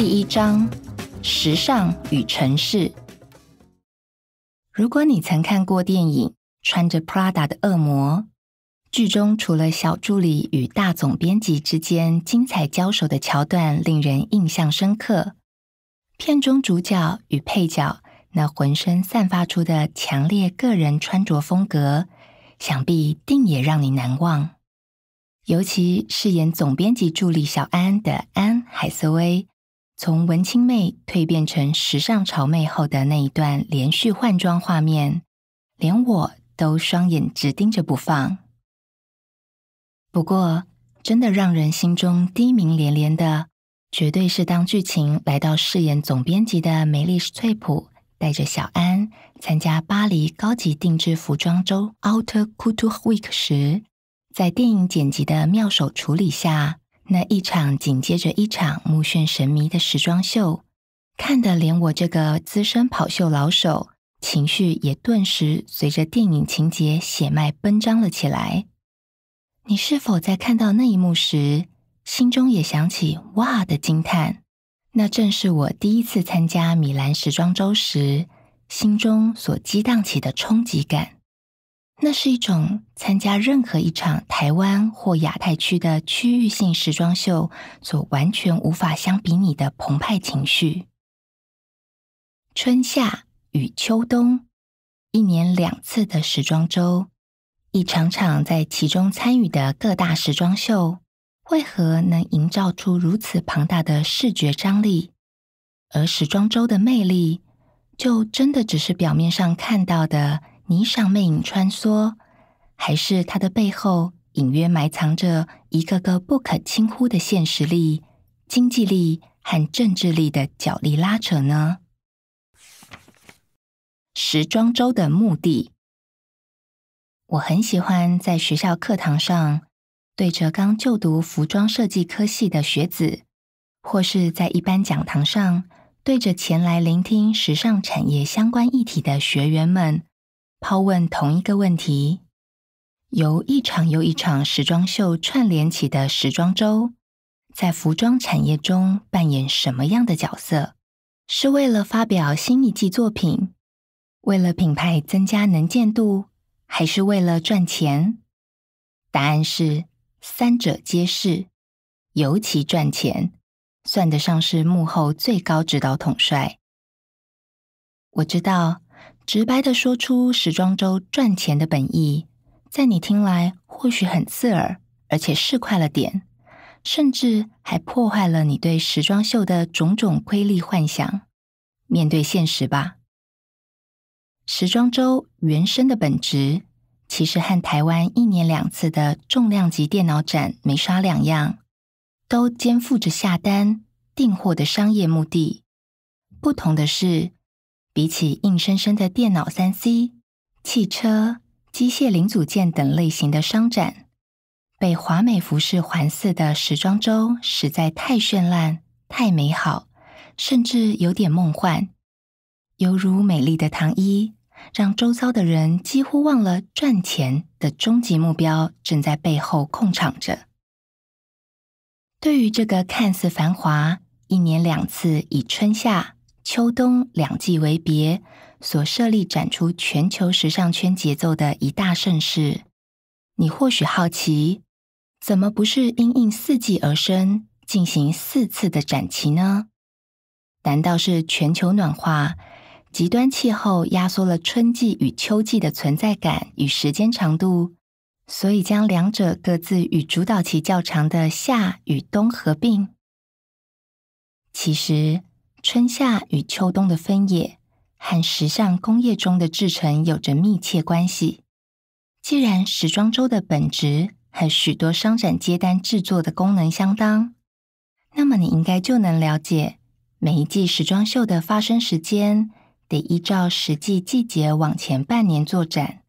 第一章：时尚与城市。如果你曾看过电影《穿着 Prada 的恶魔》，剧中除了小助理与大总编辑之间精彩交手的桥段令人印象深刻，片中主角与配角那浑身散发出的强烈个人穿着风格，想必定也让你难忘。尤其饰演总编辑助理小安的安海瑟薇。从文青妹蜕变成时尚潮妹后的那一段连续换装画面，连我都双眼直盯着不放。不过，真的让人心中低鸣连连的，绝对是当剧情来到饰演总编辑的梅丽史翠普带着小安参加巴黎高级定制服装周 （Out e r Couture Week） 时，在电影剪辑的妙手处理下。那一场紧接着一场目眩神迷的时装秀，看得连我这个资深跑秀老手，情绪也顿时随着电影情节血脉奔张了起来。你是否在看到那一幕时，心中也响起“哇”的惊叹？那正是我第一次参加米兰时装周时，心中所激荡起的冲击感。那是一种参加任何一场台湾或亚太区的区域性时装秀所完全无法相比拟的澎湃情绪。春夏与秋冬，一年两次的时装周，一场场在其中参与的各大时装秀，为何能营造出如此庞大的视觉张力？而时装周的魅力，就真的只是表面上看到的？霓裳魅影穿梭，还是它的背后隐约埋藏着一个个不可轻忽的现实力、经济力和政治力的角力拉扯呢？时装周的目的，我很喜欢在学校课堂上对着刚就读服装设计科系的学子，或是在一般讲堂上对着前来聆听时尚产业相关议题的学员们。抛问同一个问题：由一场又一场时装秀串联起的时装周，在服装产业中扮演什么样的角色？是为了发表新一季作品，为了品牌增加能见度，还是为了赚钱？答案是三者皆是，尤其赚钱，算得上是幕后最高指导统帅。我知道。直白的说出时装周赚钱的本意，在你听来或许很刺耳，而且是快了点，甚至还破坏了你对时装秀的种种瑰丽幻想。面对现实吧，时装周原生的本质其实和台湾一年两次的重量级电脑展没啥两样，都肩负着下单订货的商业目的。不同的是。比起硬生生的电脑三 C、汽车、机械零组件等类型的商展，被华美服饰环伺的时装周实在太绚烂、太美好，甚至有点梦幻，犹如美丽的糖衣，让周遭的人几乎忘了赚钱的终极目标正在背后控场着。对于这个看似繁华，一年两次以春夏。秋冬两季为别，所设立展出全球时尚圈节奏的一大盛事。你或许好奇，怎么不是因应四季而生进行四次的展期呢？难道是全球暖化、极端气候压缩了春季与秋季的存在感与时间长度，所以将两者各自与主导期较长的夏与冬合并？其实。春夏与秋冬的分野，和时尚工业中的制程有着密切关系。既然时装周的本质和许多商展接单制作的功能相当，那么你应该就能了解，每一季时装秀的发生时间得依照实际季节往前半年做展，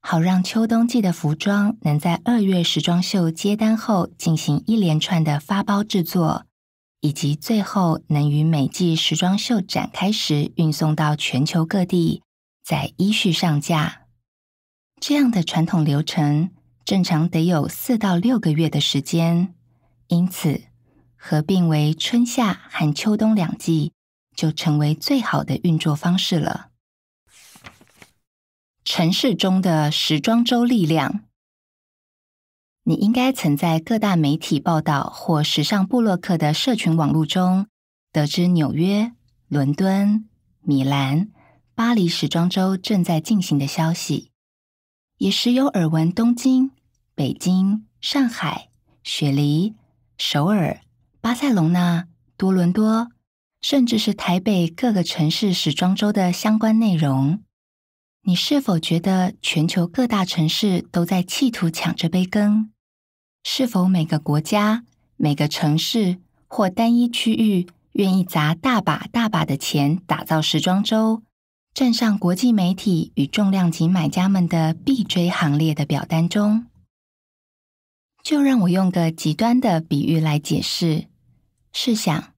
好让秋冬季的服装能在二月时装秀接单后进行一连串的发包制作。以及最后能于每季时装秀展开时运送到全球各地，在依序上架。这样的传统流程正常得有四到六个月的时间，因此合并为春夏和秋冬两季，就成为最好的运作方式了。城市中的时装周力量。你应该曾在各大媒体报道或时尚部落客的社群网络中，得知纽约、伦敦、米兰、巴黎时装周正在进行的消息，也时有耳闻东京、北京、上海、雪梨、首尔、巴塞隆纳、多伦多，甚至是台北各个城市时装周的相关内容。你是否觉得全球各大城市都在企图抢这杯羹？是否每个国家、每个城市或单一区域愿意砸大把大把的钱打造时装周，站上国际媒体与重量级买家们的必追行列的表单中？就让我用个极端的比喻来解释：试想，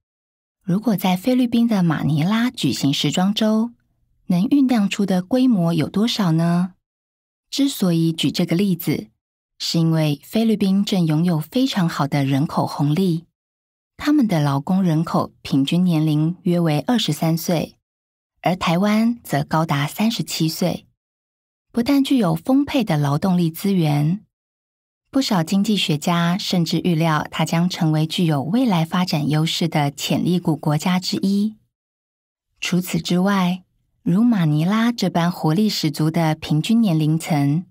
如果在菲律宾的马尼拉举行时装周，能酝酿出的规模有多少呢？之所以举这个例子。是因为菲律宾正拥有非常好的人口红利，他们的劳工人口平均年龄约为二十三岁，而台湾则高达三十七岁。不但具有丰沛的劳动力资源，不少经济学家甚至预料它将成为具有未来发展优势的潜力股国家之一。除此之外，如马尼拉这般活力十足的平均年龄层。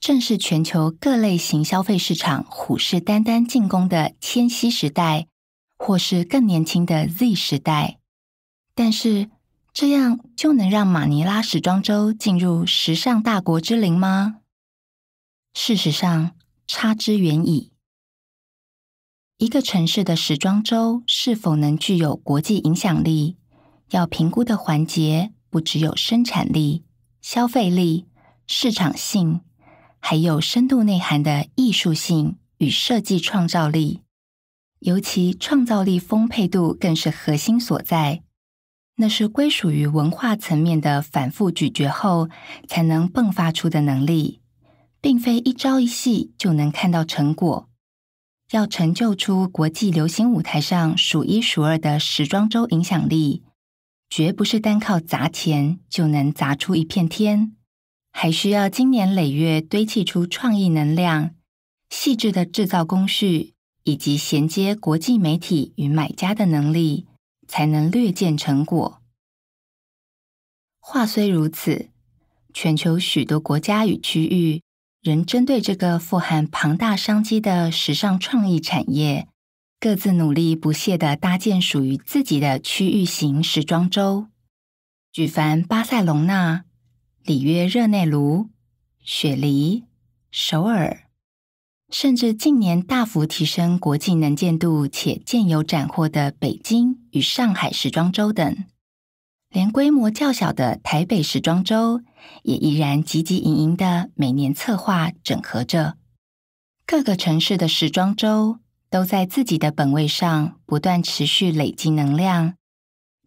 正是全球各类型消费市场虎视眈眈进攻的千禧时代，或是更年轻的 Z 时代。但是，这样就能让马尼拉时装周进入时尚大国之林吗？事实上，差之远矣。一个城市的时装周是否能具有国际影响力，要评估的环节不只有生产力、消费力、市场性。还有深度内涵的艺术性与设计创造力，尤其创造力丰沛度更是核心所在。那是归属于文化层面的反复咀嚼后才能迸发出的能力，并非一朝一夕就能看到成果。要成就出国际流行舞台上数一数二的时装周影响力，绝不是单靠砸钱就能砸出一片天。还需要经年累月堆砌出创意能量、细致的制造工序，以及衔接国际媒体与买家的能力，才能略见成果。话虽如此，全球许多国家与区域仍针对这个富含庞大商机的时尚创意产业，各自努力不懈地搭建属于自己的区域型时装周，举凡巴塞隆那。里约热内卢、雪梨、首尔，甚至近年大幅提升国际能见度且建有斩获的北京与上海时装周等，连规模较小的台北时装周也依然积极营营的每年策划整合着。各个城市的时装周都在自己的本位上不断持续累积能量，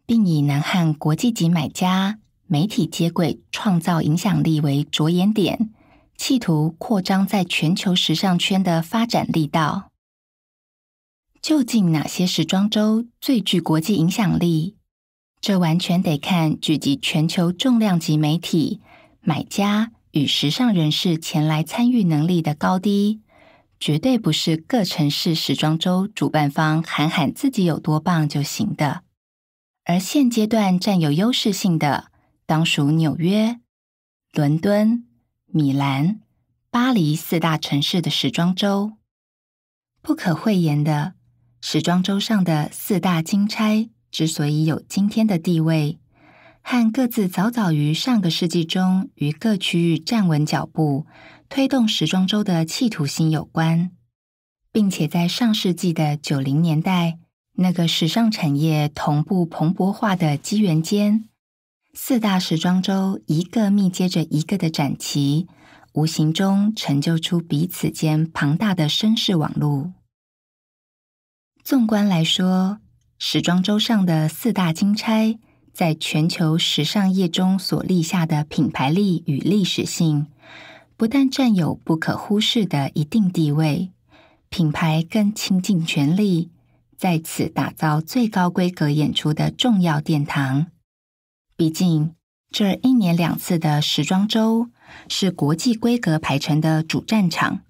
并以南汉国际级买家。媒体接轨、创造影响力为着眼点，企图扩张在全球时尚圈的发展力道。究竟哪些时装周最具国际影响力？这完全得看聚集全球重量级媒体、买家与时尚人士前来参与能力的高低，绝对不是各城市时装周主办方喊喊自己有多棒就行的。而现阶段占有优势性的。当属纽约、伦敦、米兰、巴黎四大城市的时装周不可讳言的。时装周上的四大金钗之所以有今天的地位，和各自早早于上个世纪中与各区域站稳脚步、推动时装周的企图心有关，并且在上世纪的九零年代那个时尚产业同步蓬勃化的机缘间。四大时装周一个密接着一个的展期，无形中成就出彼此间庞大的绅士网络。纵观来说，时装周上的四大金钗，在全球时尚业中所立下的品牌力与历史性，不但占有不可忽视的一定地位，品牌更倾尽全力在此打造最高规格演出的重要殿堂。毕竟，这一年两次的时装周是国际规格排成的主战场，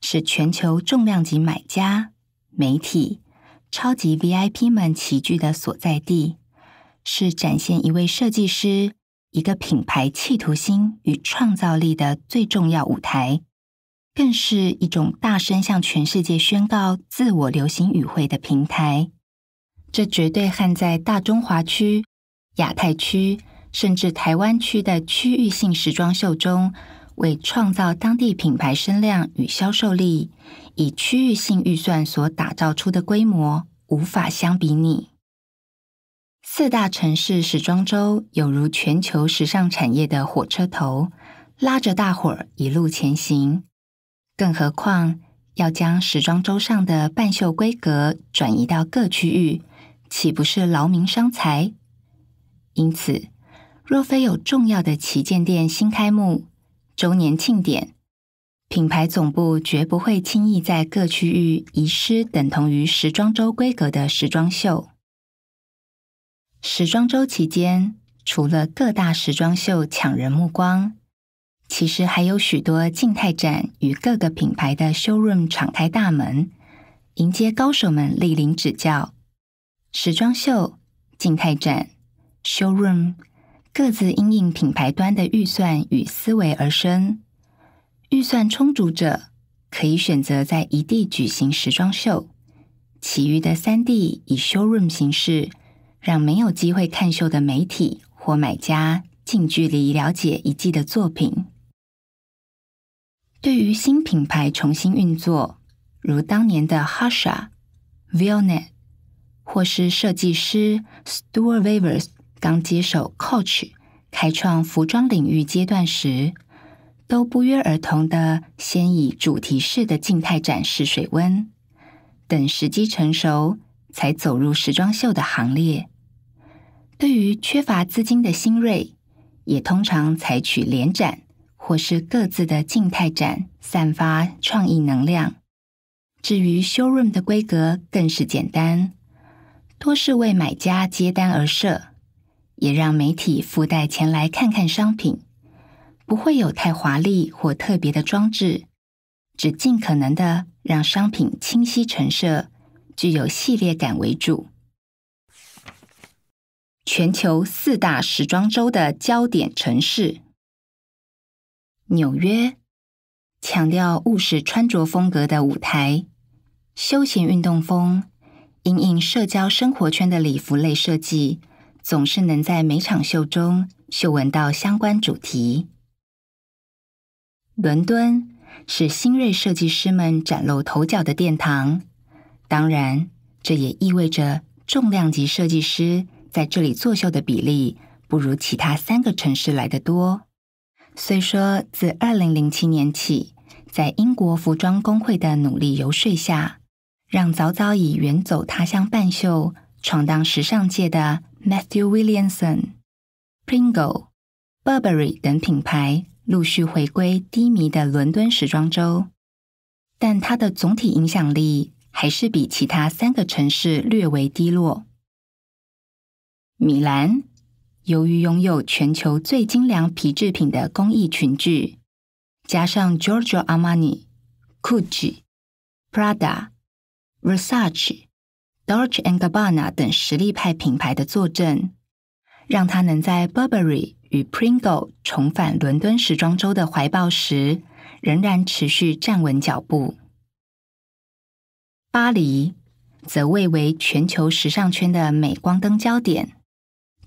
是全球重量级买家、媒体、超级 VIP 们齐聚的所在地，是展现一位设计师、一个品牌企图心与创造力的最重要舞台，更是一种大声向全世界宣告自我流行语汇的平台。这绝对和在大中华区。亚太区甚至台湾区的区域性时装秀中，为创造当地品牌声量与销售力，以区域性预算所打造出的规模无法相比拟。四大城市时装周有如全球时尚产业的火车头，拉着大伙儿一路前行。更何况要将时装周上的半袖规格转移到各区域，岂不是劳民伤财？因此，若非有重要的旗舰店新开幕、周年庆典，品牌总部绝不会轻易在各区域遗失等同于时装周规格的时装秀。时装周期间，除了各大时装秀抢人目光，其实还有许多静态展与各个品牌的 showroom 敞开大门，迎接高手们莅临指教。时装秀、静态展。Showroom 各自因应品牌端的预算与思维而生，预算充足者可以选择在一地举行时装秀，其余的三地以 Showroom 形式，让没有机会看秀的媒体或买家近距离了解一季的作品。对于新品牌重新运作，如当年的 Husha、Violet，或是设计师 Stuart Wevers。刚接手 Coach 开创服装领域阶段时，都不约而同的先以主题式的静态展示水温，等时机成熟才走入时装秀的行列。对于缺乏资金的新锐，也通常采取联展或是各自的静态展，散发创意能量。至于 Showroom 的规格更是简单，多是为买家接单而设。也让媒体附带前来看看商品，不会有太华丽或特别的装置，只尽可能的让商品清晰陈设，具有系列感为主。全球四大时装周的焦点城市——纽约，强调务实穿着风格的舞台，休闲运动风，隐隐社交生活圈的礼服类设计。总是能在每场秀中嗅闻到相关主题。伦敦是新锐设计师们崭露头角的殿堂，当然，这也意味着重量级设计师在这里作秀的比例不如其他三个城市来的多。虽说自二零零七年起，在英国服装工会的努力游说下，让早早已远走他乡办秀、闯荡时尚界的。Matthew Williamson、Pringle、Burberry 等品牌陆续回归低迷的伦敦时装周，但它的总体影响力还是比其他三个城市略为低落。米兰由于拥有全球最精良皮制品的工艺群聚，加上 Giorgio Armani、Cucci、Prada、Versace。Dolce and Gabbana 等实力派品牌的坐镇，让他能在 Burberry 与 Pringle 重返伦敦时装周的怀抱时，仍然持续站稳脚步。巴黎则蔚为全球时尚圈的镁光灯焦点，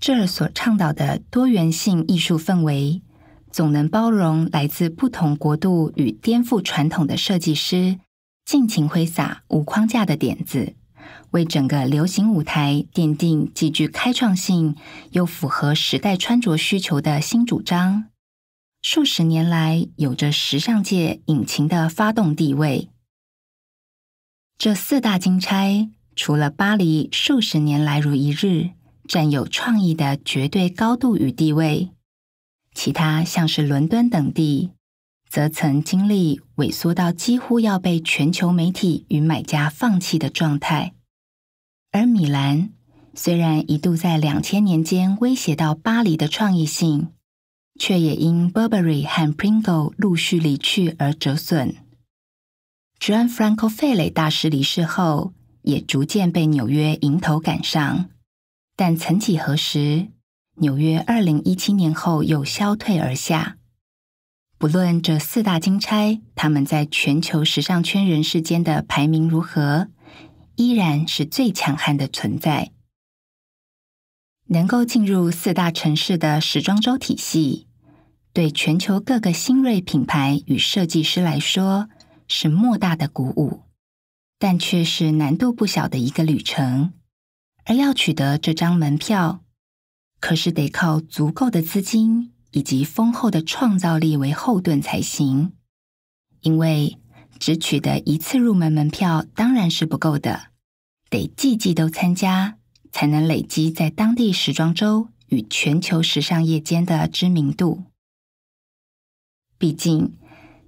这儿所倡导的多元性艺术氛围，总能包容来自不同国度与颠覆传统的设计师，尽情挥洒无框架的点子。为整个流行舞台奠定极具开创性又符合时代穿着需求的新主张，数十年来有着时尚界引擎的发动地位。这四大金钗，除了巴黎数十年来如一日占有创意的绝对高度与地位，其他像是伦敦等地。则曾经历萎缩到几乎要被全球媒体与买家放弃的状态，而米兰虽然一度在两千年间威胁到巴黎的创意性，却也因 Burberry 和 Pringle 陆续离去而折损。John Franco 费雷大师离世后，也逐渐被纽约迎头赶上，但曾几何时，纽约二零一七年后又消退而下。不论这四大金钗，他们在全球时尚圈人士间的排名如何，依然是最强悍的存在。能够进入四大城市的时装周体系，对全球各个新锐品牌与设计师来说是莫大的鼓舞，但却是难度不小的一个旅程。而要取得这张门票，可是得靠足够的资金。以及丰厚的创造力为后盾才行，因为只取得一次入门门票当然是不够的，得季季都参加，才能累积在当地时装周与全球时尚业间的知名度。毕竟，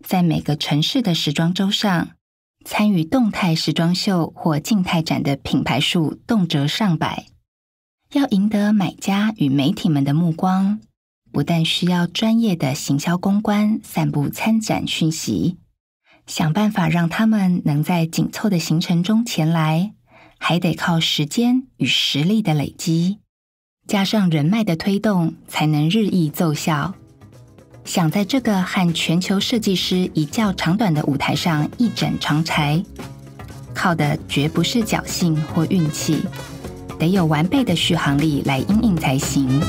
在每个城市的时装周上，参与动态时装秀或静态展的品牌数动辄上百，要赢得买家与媒体们的目光。不但需要专业的行销公关散布参展讯息，想办法让他们能在紧凑的行程中前来，还得靠时间与实力的累积，加上人脉的推动，才能日益奏效。想在这个和全球设计师一较长短的舞台上一展长才，靠的绝不是侥幸或运气，得有完备的续航力来应应才行。